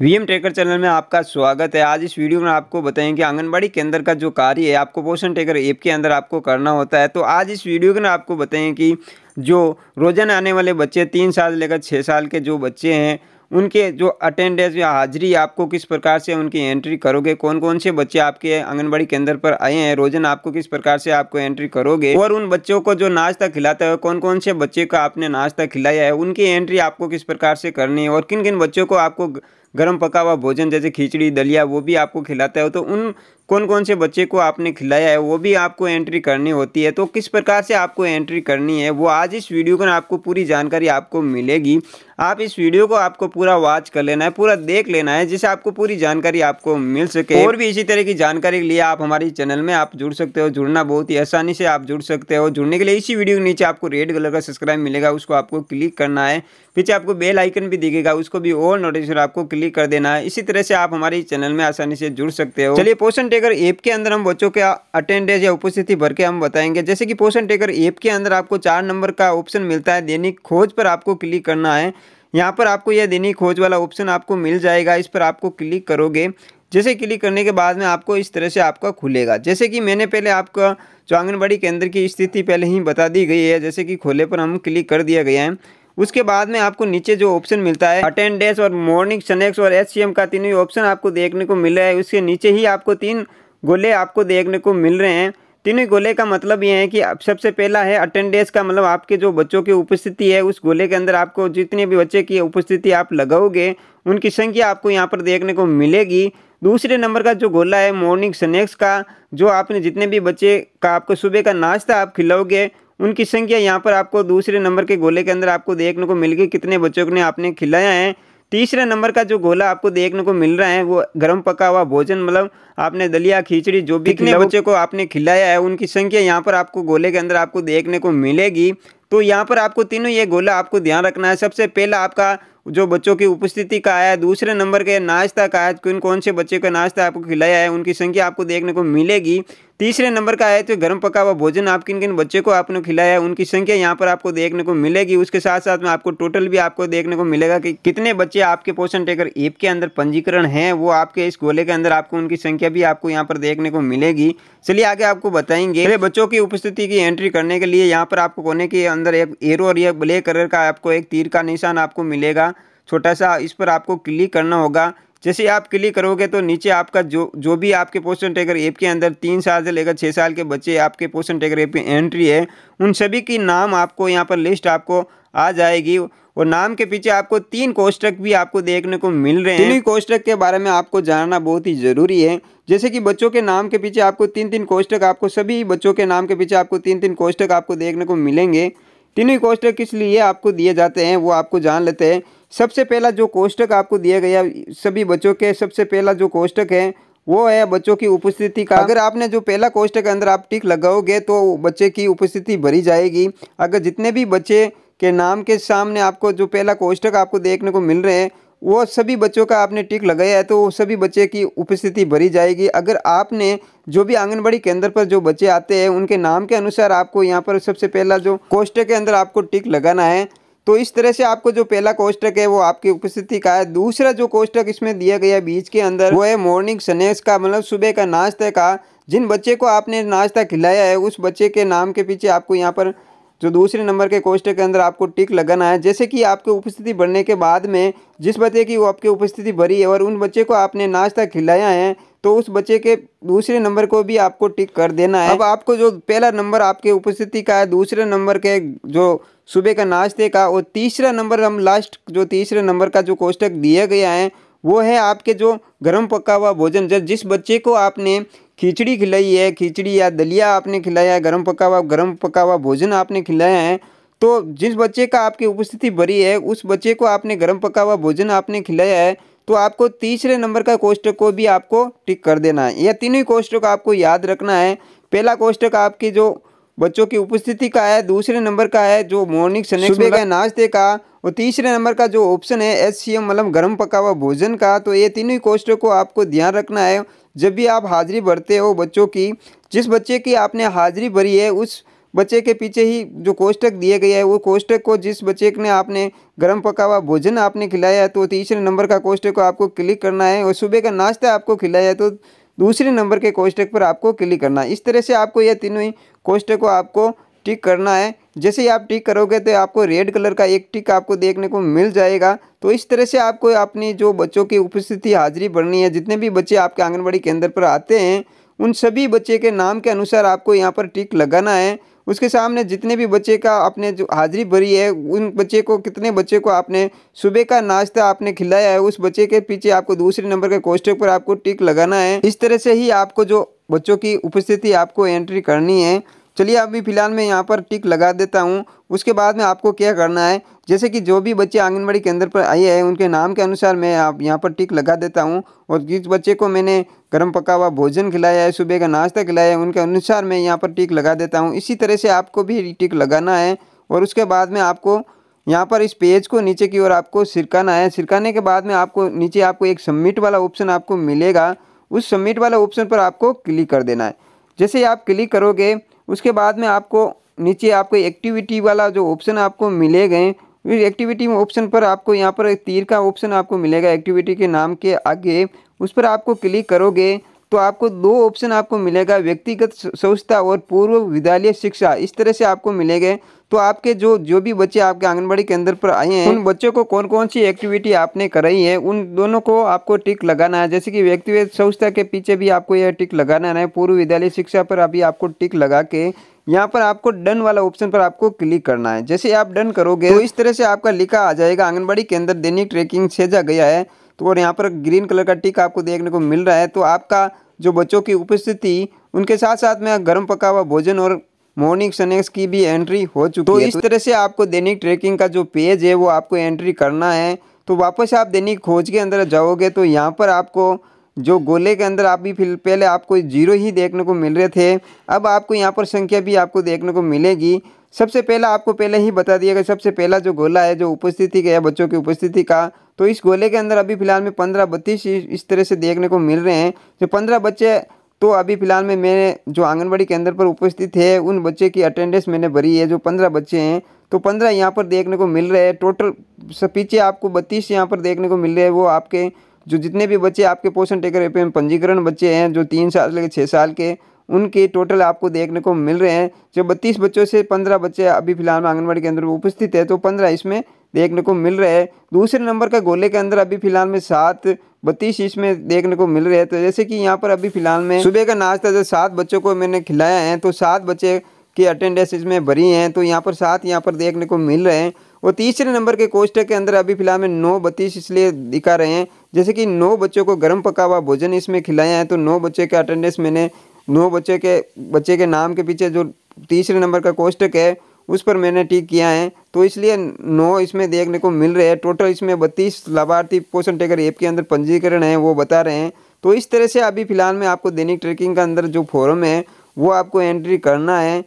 VM trekker channel में आपका स्वागत है आज इस वीडियो में आपको बताएंगे कि आंगनबाड़ी केंद्र का जो कार्य है आपको पोषण ट्रेकर ऐप के अंदर आपको करना होता है तो आज इस वीडियो में आपको बताएं कि जो रोजाना आने वाले बच्चे तीन साल लेकर छः साल के जो बच्चे हैं उनके जो अटेंडेंस या हाजिरी आपको किस प्रकार से उनकी एंट्री करोगे कौन कौन से बच्चे आपके आंगनबाड़ी केंद्र पर आए हैं रोजन आपको किस प्रकार से आपको एंट्री करोगे और उन बच्चों को जो नाश्ता खिलाता है कौन कौन से बच्चे का आपने नाश्ता खिलाया है उनकी एंट्री आपको किस प्रकार से करनी है और किन किन बच्चों को आपको गर्म पका हुआ भोजन जैसे खिचड़ी दलिया वो भी आपको खिलाता है तो उन कौन कौन से बच्चे को आपने खिलाया है वो भी आपको एंट्री करनी होती है तो किस प्रकार से आपको एंट्री करनी है वो आज इस वीडियो में आपको पूरी जानकारी आपको मिलेगी आप इस वीडियो को आपको पूरा वॉच कर लेना है पूरा देख लेना है जिससे आपको पूरी जानकारी आपको मिल सके और भी इसी तरह की जानकारी के लिए आप हमारे चैनल में आप जुड़ सकते हो जुड़ना बहुत ही आसानी से आप जुड़ सकते हो जुड़ने के लिए इसी वीडियो के नीचे आपको रेड कलर का सब्सक्राइब मिलेगा उसको आपको क्लिक करना है पीछे आपको बेल आइकन भी दिखेगा उसको भी और नोटिफिकेशन आपको क्लिक क्लिक कर देना है इसी तरह से आप हमारे चैनल में आसानी से जुड़ सकते हो चलिए पोषण टेकर ऐप के अंदर हम बच्चों के अटेंडेंस या उपस्थिति भर के हम बताएंगे जैसे कि पोषण टेकर ऐप के अंदर आपको चार नंबर का ऑप्शन मिलता है दैनिक खोज पर आपको क्लिक करना है यहाँ पर आपको यह दैनिक खोज वाला ऑप्शन आपको मिल जाएगा इस पर आपको क्लिक करोगे जैसे क्लिक करने के बाद में आपको इस तरह से आपका खुलेगा जैसे कि मैंने पहले आपका जो आंगनबाड़ी केंद्र की स्थिति पहले ही बता दी गई है जैसे कि खोले पर हम क्लिक कर दिया गया है उसके बाद में आपको नीचे जो ऑप्शन मिलता है अटेंडेंस और मॉर्निंग सनेक्स और एच का तीनों ऑप्शन आपको देखने को मिल रहा है उसके नीचे ही आपको तीन गोले आपको देखने को मिल रहे हैं तीनों गोले का मतलब ये है कि सबसे पहला है अटेंडेंस का मतलब आपके जो बच्चों की उपस्थिति है उस गोले के अंदर आपको जितने भी बच्चे की उपस्थिति आप लगाओगे उनकी संख्या आपको यहाँ पर देखने को मिलेगी दूसरे नंबर का जो गोला है मॉर्निंग स्नैक्स का जो आपने जितने भी बच्चे का आपको सुबह का नाश्ता आप खिलाओगे उनकी संख्या यहाँ पर आपको दूसरे नंबर के गोले के अंदर आपको देखने को मिल गई कितने बच्चों ने आपने खिलाया है तीसरे नंबर का जो गोला आपको देखने को मिल रहा है वो गर्म पका हुआ भोजन मतलब आपने दलिया खिचड़ी जो भी कितने बच्चे को आपने खिलाया है उनकी संख्या यहाँ पर आपको गोले के अंदर आपको देखने को मिलेगी तो यहाँ पर आपको तीनों ये गोला आपको ध्यान रखना है सबसे पहला आपका जो बच्चों की उपस्थिति का आया है दूसरे नंबर के नाश्ता का है कौन तो कौन से बच्चे का नाश्ता आपको खिलाया है उनकी संख्या आपको देखने को मिलेगी तीसरे नंबर का है तो गर्म पका हुआ भोजन आप किन किन बच्चे को आपने खिलाया है उनकी संख्या यहाँ पर आपको देखने को मिलेगी उसके साथ साथ में आपको टोटल भी आपको देखने को मिलेगा कि कितने बच्चे आपके पोषण टेकर ऐप के अंदर पंजीकरण हैं वो आपके इस गोले के अंदर आपको उनकी संख्या भी आपको यहाँ पर देखने को मिलेगी चलिए आगे आपको बताएंगे बच्चों की उपस्थिति की एंट्री करने के लिए यहाँ पर आपको कोने के अंदर अंदर एक एरो और एक ब्लैक कलर का आपको एक तीर का निशान आपको मिलेगा छोटा सा इस पर आपको क्लिक करना होगा जैसे आप क्लिक करोगे तो नीचे आपका जो जो भी आपके पोषण टेकर ऐप के अंदर तीन साल से लेकर छः साल के बच्चे आपके पोषण टेकर ऐप की एंट्री है उन सभी की नाम आपको यहाँ पर लिस्ट आपको आ जाएगी और नाम के पीछे आपको तीन कोष्टक भी आपको देखने को मिल रहे हैं तीन कोष्टक के बारे में आपको जानना बहुत ही ज़रूरी है जैसे कि बच्चों के नाम के पीछे आपको तीन तीन कोष्टक आपको सभी बच्चों के नाम के पीछे आपको तीन तीन कोष्टक आपको देखने को मिलेंगे तीनों कोष्टक किस लिए आपको दिए जाते हैं वो आपको जान लेते हैं सबसे पहला जो कोष्टक आपको दिया गया सभी बच्चों के सबसे पहला जो कोष्टक है वो है बच्चों की उपस्थिति का अगर आपने जो पहला कोष्टक के अंदर आप टिक लगाओगे तो बच्चे की उपस्थिति भरी जाएगी अगर जितने भी बच्चे के नाम के सामने आपको जो पहला कोष्टक आपको देखने को मिल रहे हैं वो सभी बच्चों का आपने टिक लगाया है तो वो सभी बच्चे की उपस्थिति भरी जाएगी अगर आपने जो भी आंगनबाड़ी केंद्र पर जो बच्चे आते हैं उनके नाम के अनुसार आपको यहाँ पर सबसे पहला जो कोष्ट के अंदर आपको टिक लगाना है तो इस तरह से आपको जो पहला कोष्टक है वो आपकी उपस्थिति का है दूसरा जो कोष्टक इसमें दिया गया बीच के अंदर वो है मॉर्निंग स्नेक्स का मतलब सुबह का नाश्ते का जिन बच्चे को आपने नाश्ता खिलाया है उस बच्चे के नाम के पीछे आपको यहाँ पर जो दूसरे नंबर के कोष्ट के अंदर आपको टिक लगाना है जैसे कि आपके उपस्थिति बढ़ने के बाद में जिस बच्चे की वो आपकी उपस्थिति भरी है और उन बच्चे को आपने नाश्ता खिलाया है तो उस बच्चे के दूसरे नंबर को भी आपको टिक कर देना है अब आपको जो पहला नंबर आपके उपस्थिति का है दूसरे नंबर के जो सुबह का नाश्ते का और तीसरा नंबर हम लास्ट जो तीसरे नंबर का जो कोष्टक दिया गया है वो है आपके जो गर्म पका हुआ भोजन जब जिस बच्चे को आपने खिचड़ी खिलाई है खिचड़ी या दलिया आपने खिलाया है गर्म पका हुआ गर्म पका हुआ भोजन आपने खिलाया है तो जिस बच्चे का आपकी उपस्थिति भरी है उस बच्चे को आपने गर्म पका हुआ भोजन आपने खिलाया है तो आपको तीसरे नंबर का कोष्टक को भी आपको टिक कर देना है यह तीनों ही कोष्टक आपको याद रखना है पहला कोष्टक आपकी जो बच्चों की उपस्थिति का है दूसरे नंबर का है जो मॉर्निंग स्नैक्स का नाश्ते का और तीसरे नंबर का जो ऑप्शन है एस सी एम मतलब गर्म पका हुआ भोजन का तो ये तीनों ही कोष्टों को आपको ध्यान रखना है जब भी आप हाजिरी भरते हो बच्चों की जिस बच्चे की आपने हाजिरी भरी है उस बच्चे के पीछे ही जो कोष्टक दिए गए है वो कोष्टक को जिस बच्चे ने आपने गर्म पका हुआ भोजन आपने खिलाया है तो तीसरे नंबर का कोष्टक को आपको क्लिक करना है और सुबह का नाश्ता आपको खिलाया है तो दूसरे नंबर के कोष्टक पर आपको क्लिक करना है इस तरह से आपको यह तीनों ही कोष्टक को आपको टिक करना है जैसे ही आप टिक करोगे तो आपको रेड कलर का एक टिक आपको देखने को मिल जाएगा तो इस तरह से आपको अपनी जो बच्चों की उपस्थिति हाजिरी बढ़नी है जितने भी बच्चे आपके आंगनबाड़ी केंद्र पर आते हैं उन सभी बच्चे के नाम के अनुसार आपको यहाँ पर टिक लगाना है उसके सामने जितने भी बच्चे का आपने जो हाजिरी भरी है उन बच्चे को कितने बच्चे को आपने सुबह का नाश्ता आपने खिलाया है उस बच्चे के पीछे आपको दूसरे नंबर के कोष्टक पर आपको टिक लगाना है इस तरह से ही आपको जो बच्चों की उपस्थिति आपको एंट्री करनी है चलिए अभी फ़िलहाल मैं यहाँ पर टिक लगा देता हूँ उसके बाद में आपको क्या करना है जैसे कि जो भी बच्चे आंगनबाड़ी केंद्र पर आए हैं उनके नाम के अनुसार मैं आप यहाँ पर टिक लगा देता हूँ और जिस बच्चे को मैंने गर्म पका हुआ भोजन खिलाया है सुबह का नाश्ता खिलाया है उनके अनुसार मैं यहाँ पर टिक लगा देता हूँ इसी तरह से आपको भी टिक लगाना है और उसके बाद में आपको यहाँ पर इस पेज को नीचे की ओर आपको सिरकाना है सिरकाने के बाद में आपको नीचे आपको एक सबमिट वाला ऑप्शन आपको मिलेगा उस सबमिट वाला ऑप्शन पर आपको क्लिक कर देना है जैसे आप क्लिक करोगे उसके बाद में आपको नीचे आपको एक्टिविटी वाला जो ऑप्शन आपको मिले गए फिर एक्टिविटी ऑप्शन पर आपको यहाँ पर एक तीर का ऑप्शन आपको मिलेगा एक्टिविटी के नाम के आगे उस पर आपको क्लिक करोगे तो आपको दो ऑप्शन आपको मिलेगा व्यक्तिगत संस्था और पूर्व विद्यालय शिक्षा इस तरह से आपको मिलेंगे तो आपके जो जो भी बच्चे आपके आंगनबाड़ी केंद्र पर आए हैं हम्म। उन बच्चों को कौन कौन सी एक्टिविटी आपने कराई है उन दोनों को आपको टिक लगाना है जैसे कि व्यक्तिगत संस्था के पीछे भी आपको यह टिक लगाना है पूर्व विद्यालय शिक्षा पर अभी आपको टिक लगा के यहाँ पर आपको डन वाला ऑप्शन पर आपको क्लिक करना है जैसे आप डन करोगे तो इस तरह से आपका लिखा आ जाएगा आंगनबाड़ी केंद्र दैनिक ट्रैकिंग सेजा गया है तो और यहाँ पर ग्रीन कलर का टिक आपको देखने को मिल रहा है तो आपका जो बच्चों की उपस्थिति उनके साथ साथ में गर्म पका हुआ भोजन और मॉर्निंग स्नैक्स की भी एंट्री हो चुकी तो है तो इस तरह से आपको दैनिक ट्रैकिंग का जो पेज है वो आपको एंट्री करना है तो वापस आप दैनिक खोज के अंदर जाओगे तो यहाँ पर आपको जो गोले के अंदर आप भी पहले आपको जीरो ही देखने को मिल रहे थे अब आपको यहाँ पर संख्या भी आपको देखने को मिलेगी सबसे पहला आपको पहले ही बता दिया गया सबसे पहला जो गोला है जो उपस्थिति का है बच्चों की उपस्थिति का तो इस गोले के अंदर अभी फिलहाल में पंद्रह बत्तीस इस तरह से देखने को मिल रहे हैं जो पंद्रह बच्चे तो अभी फिलहाल में मैंने जो आंगनबाड़ी केंद्र पर उपस्थित है उन बच्चे की अटेंडेंस मैंने भरी है जो पंद्रह बच्चे हैं तो पंद्रह यहाँ पर देखने को मिल रहे हैं टोटल पीछे आपको बत्तीस यहाँ पर देखने को मिल रहे हैं वो आपके जो जितने भी बच्चे आपके पोषण टेकर ऐप में पंजीकरण बच्चे हैं जो तीन साल से लेकर छः साल के उनके टोटल आपको देखने को मिल रहे हैं जो बत्तीस बच्चों से पंद्रह बच्चे अभी फिलहाल में आंगनबाड़ी के अंदर उपस्थित है तो पंद्रह इसमें देखने को मिल रहे हैं दूसरे नंबर का गोले के अंदर अभी फिलहाल में सात बत्तीस इसमें देखने को मिल रहे हैं तो जैसे कि यहाँ पर अभी फिलहाल में सुबह का नाश्ता जो सात बच्चों को मैंने खिलाया है तो सात बच्चे की अटेंडेंस इसमें भरी हैं तो यहाँ पर सात यहाँ पर देखने को मिल रहे हैं और तीसरे नंबर के कोष्टक के अंदर अभी फिलहाल में नौ बत्तीस इसलिए दिखा रहे हैं जैसे कि नौ बच्चों को गर्म पका हुआ भोजन इसमें खिलाया है तो नौ बच्चे के अटेंडेंस मैंने नौ बच्चे के बच्चे के नाम के पीछे जो तीसरे नंबर का कोष्टक है उस पर मैंने टिक किया है तो इसलिए नौ इसमें देखने को मिल रहे हैं टोटल इसमें बत्तीस लाभार्थी पोषण टेकर ऐप के अंदर पंजीकरण है वो बता रहे हैं तो इस तरह से अभी फ़िलहाल में आपको दैनिक ट्रैकिंग का अंदर जो फॉरम है वो आपको एंट्री करना है